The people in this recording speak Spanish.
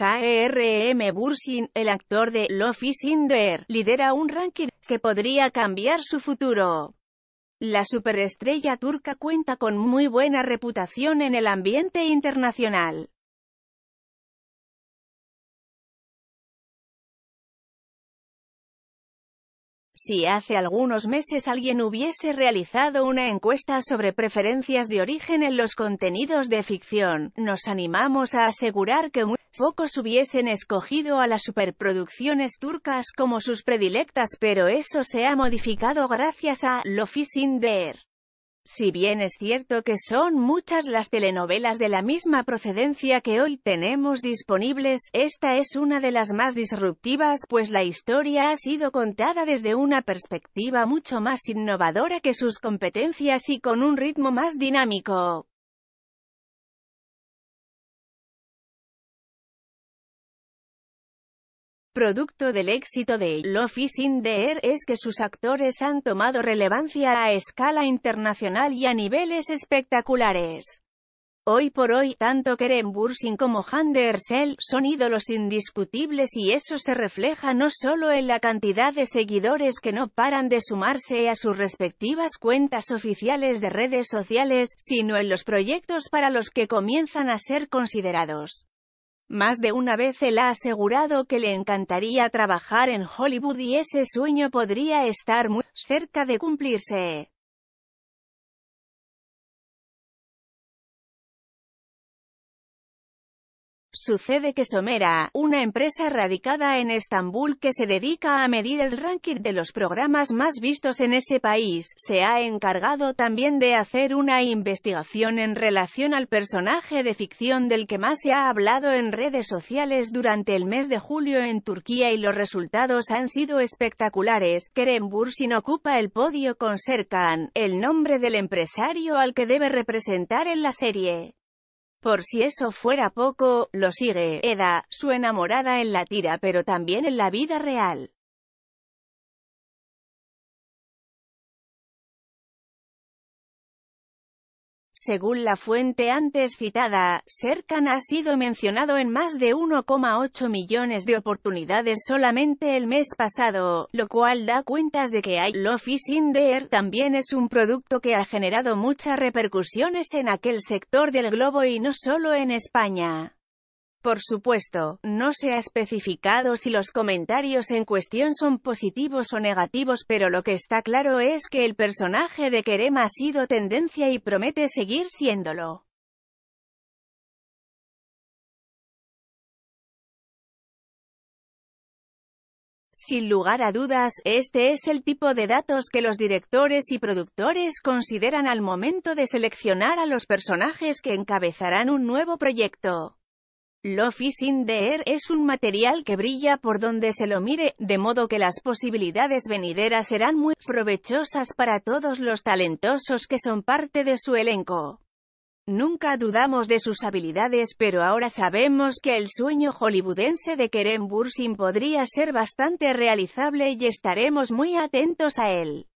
KRM Bursin, el actor de Love is in lidera un ranking que podría cambiar su futuro. La superestrella turca cuenta con muy buena reputación en el ambiente internacional. Si hace algunos meses alguien hubiese realizado una encuesta sobre preferencias de origen en los contenidos de ficción, nos animamos a asegurar que Pocos hubiesen escogido a las superproducciones turcas como sus predilectas pero eso se ha modificado gracias a Lofi Sinder. Si bien es cierto que son muchas las telenovelas de la misma procedencia que hoy tenemos disponibles, esta es una de las más disruptivas pues la historia ha sido contada desde una perspectiva mucho más innovadora que sus competencias y con un ritmo más dinámico. Producto del éxito de Love is in the Air es que sus actores han tomado relevancia a escala internacional y a niveles espectaculares. Hoy por hoy, tanto Keren Bursin como Han de son ídolos indiscutibles y eso se refleja no solo en la cantidad de seguidores que no paran de sumarse a sus respectivas cuentas oficiales de redes sociales, sino en los proyectos para los que comienzan a ser considerados. Más de una vez él ha asegurado que le encantaría trabajar en Hollywood y ese sueño podría estar muy cerca de cumplirse. Sucede que Somera, una empresa radicada en Estambul que se dedica a medir el ranking de los programas más vistos en ese país, se ha encargado también de hacer una investigación en relación al personaje de ficción del que más se ha hablado en redes sociales durante el mes de julio en Turquía y los resultados han sido espectaculares. Kerem Bursin ocupa el podio con Serkan, el nombre del empresario al que debe representar en la serie. Por si eso fuera poco, lo sigue, Eda, su enamorada en la tira pero también en la vida real. Según la fuente antes citada, Serkan ha sido mencionado en más de 1,8 millones de oportunidades solamente el mes pasado, lo cual da cuentas de que I Love Is In también es un producto que ha generado muchas repercusiones en aquel sector del globo y no solo en España. Por supuesto, no se ha especificado si los comentarios en cuestión son positivos o negativos, pero lo que está claro es que el personaje de Kerem ha sido tendencia y promete seguir siéndolo. Sin lugar a dudas, este es el tipo de datos que los directores y productores consideran al momento de seleccionar a los personajes que encabezarán un nuevo proyecto. Lo fishing de air es un material que brilla por donde se lo mire, de modo que las posibilidades venideras serán muy provechosas para todos los talentosos que son parte de su elenco. Nunca dudamos de sus habilidades pero ahora sabemos que el sueño hollywoodense de Kerem Bursin podría ser bastante realizable y estaremos muy atentos a él.